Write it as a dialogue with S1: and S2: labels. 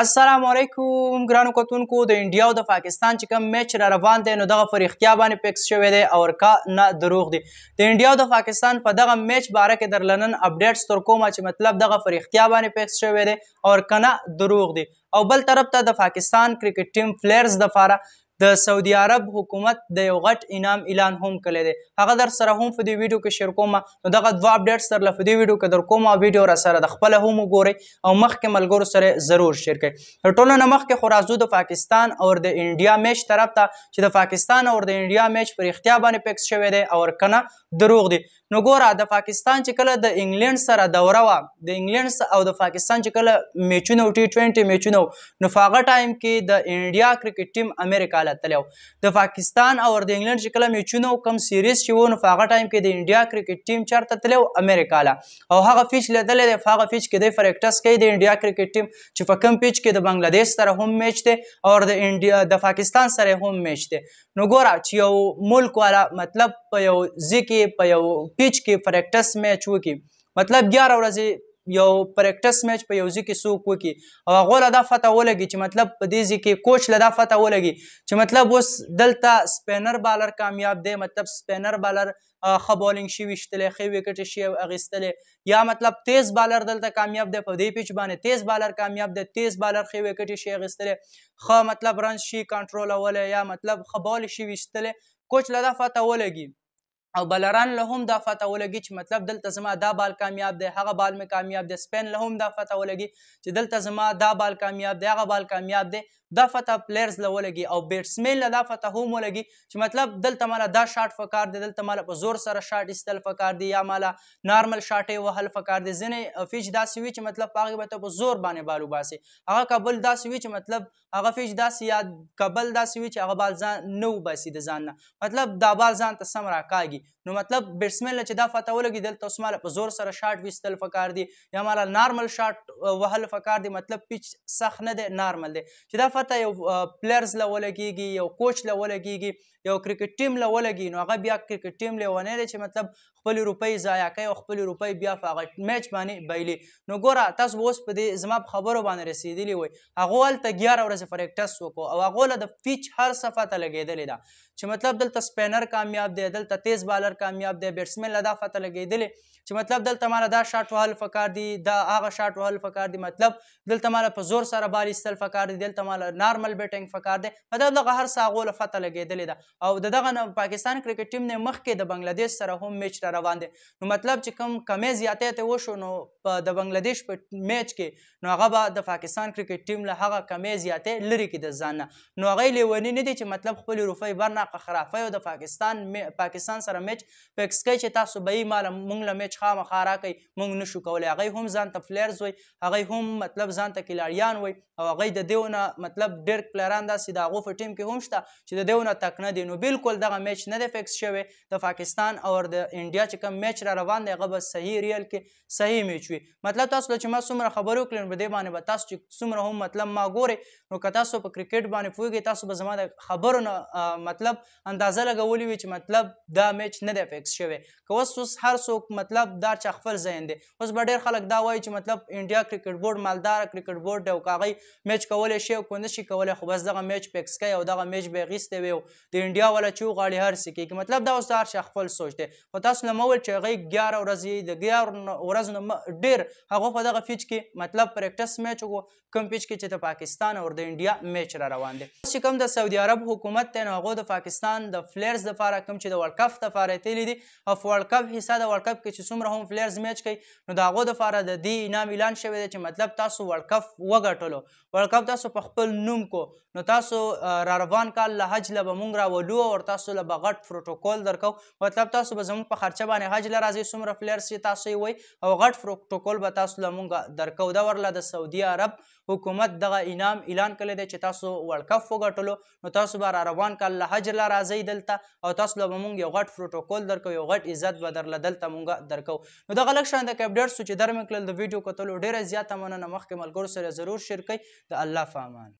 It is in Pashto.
S1: السلام علیکم ګرانو کتونکو د انډیا او د پاکستان چې کوم میچ را روان دی نو دغه فرښتیا باندې پیکس شوی دی او کا نه دروغ دی د انډیا او د پاکستان په دغه میچ باره کې درلنن اپډیټس تر کومه چې مطلب دغه فرښتیا باندې پیکس شوی دی او کنه دروغ دی او بل طرف ته د پاکستان کرکټ ټیم پلیئرز د فاره د سعودي عرب حکومت د یو غټ انعام اعلان هم کړی دی هغه در سره هم په دې ویډیو کې شیر کوم نو دغه دوه اپډیټس در لفه دې ویډیو کې در کوم ویډیو را سره د خپل هم وګورئ او مخکې ملګرو سره ضرور شیر کړئ ټولو نه مخکې خو راځو د پاکستان او د انډیا میچ طرف ته چې د پاکستان او د انډیا میچ پر اختیار باندې پیکس شوی دی او کنه دروغ دی نو ګوره د پاکستان چې کله د انګلند سره دوره وا د انګلند او د پاکستان چې کله میچونه او ټي 20 میچونه نو فاغه ټایم کې د انډیا کرکټ ټیم امریکا تللی و د پاکستان او د انګلند چې کله میچونه او کم سیریز چې وو نو په هغه ټایم کې د انډیا کرکټ ټیم چارته تللی و امریکا له او هغه فیچ لیدلی دی په هغه فیچ کې دی پریکټس کوي د انډیا کرکټ ټیم چې په کم پیچ کې د بنګلادیش سره هم میچ دی او د انډیا د پاکستان سره هم میچ دی نو ګوره چې یو ملک والا مطلب په یو ځکه په یو پیچ کې پریکټس میچ وکي مطلب 11 ورځې یو پریکټس میچ په یو ځی کې سوق وکي او هغه لدا فته ولګي چې مطلب په دې ځی کې کوچ لدا فته ولګي چې مطلب اوس دلته سپینر بالر کامیاب دی مطلب سپینر بالر خه بولینګ شي وشتلې خې وکټ شي اغستلې یا مطلب تیز بالر دلته کامیاب دی په دې پیچ باندې تیز بالر کامیاب دی تیز بالر خې وکټ شي اغستلې خه مطلب رن شي کنټرول اوله یا مطلب خه بول شي وشتلې کوچ لدا فته ولګي او بلران له هم دا فتح ولګي چې مطلب دلته زما دا بال کامیاب دی هغه بال مې کامیاب دی سپین له هم دا فتح ولګي چې دلته زما دا بال کامیاب دی هغه بال کامیاب دی دا فتح پلیرز له ولګي او بیټسمین له دا فتح هم ولګي چې مطلب دلته مال دا شاټ فکار دی دلته مال په زور سره شاټ ایستل فکار دی یا مال نارمل شاټې وهل فکار دی ځنې فیش داسې وي چې مطلب هغه به ته په زور باندې بالو باسي هغه کابل داسې وي چې مطلب هغه فیش داسې یا کابل داسې وي چې هغه بال ځان نو باسي د ځان نه مطلب دا بال ځان ته سم راکاږي نو مطلب بیټسمین چې دا فتح ولګي دلته اوس مال په زور سره شاټ وستل فکار دی یا مال نارمل شاټ وهل فکار دی مطلب پیچ سخت نه دی نارمل دی چې دا پته یو پلیرز له ولګيږي یو کوچ له ولګيږي یو کرکټ ټیم له ولګي نو هغه بیا کرکټ ټیم لیونی دی چې مطلب خپل روپۍ ضایع کوي او خپل روپۍ بیا په هغه میچ باندې بایلي نو ګوره تاسو اوس په دې زما په خبرو باندې رسیدلی وای هغه هلته ګیاره ورځې پریکټس وکړو او هغه له د فیچ هر صفه ته لګېدلې ده چې مطلب دلته سپینر کامیاب دی دلته تیز بالر کامیاب دی بیټسمین له دا فته لګېدلې چې مطلب دلته مالا دا شاټ وهل فکار دی دا هغه شاټ وهل فکار دی مطلب دلته مالا په زور سره بال ایستل فکار دی دلته مالا نارمل بیټینګ فکار دی مطلب دغه هر ساغو له فتح لګېدلې ده او د دغه پاکستان کرکټ ټیم نه مخکې د بنگلاديش سره هم میچ را روان دی نو مطلب چې کم کمې زیاتې ته وشو نو د بنگلاديش په میچ کې نو هغه به د پاکستان کرکټ ټیم له هغه کمې زیاتې لري کې د ځان نه نو هغه لیونی نه دي چې مطلب خپل روپۍ برناقه خرافي او د پاکستان می... پاکستان سره میچ فکس کوي چې تاسو به یې مال مونږ له میچ خامخا راکړي مونږ نشو کولی هغه هم ځان ته فلیرز وي هغه هم مطلب ځان ته کلاریان وي او هغه د دیونه مطلب مطلب ډېر پلران داسې د هغو په ټیم کې هم شته چې د دیونه تک نه دي نو بالکل دغه میچ نه دی فکس شوی د پاکستان او د انډیا چې کوم میچ را روان دی هغه به صحیح ریل کې صحیح میچ وي مطلب تاسو چې ما څومره خبرې وکړې نو په دې باندې به تاسو چې څومره هم مطلب ما ګورې نو که تاسو په کرکټ باندې پوهېږئ تاسو به زما د خبرو نه مطلب اندازه لګولې وي چې مطلب دا میچ نه دی فکس شوی که اوس اوس هر څوک مطلب دا چا خپل ذهن دی اوس به ډېر خلک دا وایي چې مطلب انډیا کرکټ بورډ مالدار کرکټ بورډ دی او کاغی میچ کولی شي او کوندې نشي کولای خو بس دغه میچ پیکس کوي او دغه میچ به غیسته وي د انډیا ولا چې غاړي هر څه کوي مطلب دا اوس هر شخص خپل سوچ دی خو تاسو نه مول چې هغه 11 ورځې د 11 ورځو نه ډیر هغه په دغه فیچ کې مطلب پریکټس میچ وګو کم فیچ کې چې د پاکستان او د انډیا میچ را روان دي چې کوم د سعودي عرب حکومت ته هغه د پاکستان د فلیرز د فارا کم چې د ورلد کپ د فارا تللی دي او ورلد کپ حصہ د ورلد کپ کې چې څومره هم فلیرز میچ کوي نو دا هغه د فارا د دې انعام اعلان شوی دی چې مطلب تاسو ورلد کپ وګټلو ورلد کپ تاسو په خپل نوم کو نو تاسو را روان کال له حج له به مونږ راولو او تاسو له به غټ پروټوکول درکو مطلب تاسو به زموږ په خرچه باندې حج له راځئ څومره پلیئر چې تاسو یې وای او غټ پروټوکول به تاسو له مونږ درکو دا ورله د سعودي عرب حکومت دغه انعام اعلان کړی دی چې تاسو ورلډ کپ وګټلو نو تاسو به را روان کال له حج له راځئ دلته او تاسو له به مونږ یو غټ پروټوکول درکو یو غټ عزت به درله دلته مونږ درکو نو دغه لږ شان د اپډیټ سو چې درمه کړل د ویډیو کتلو ډیره زیاته مننه مخکې ملګرو سره ضرور شریک کړئ د الله فامان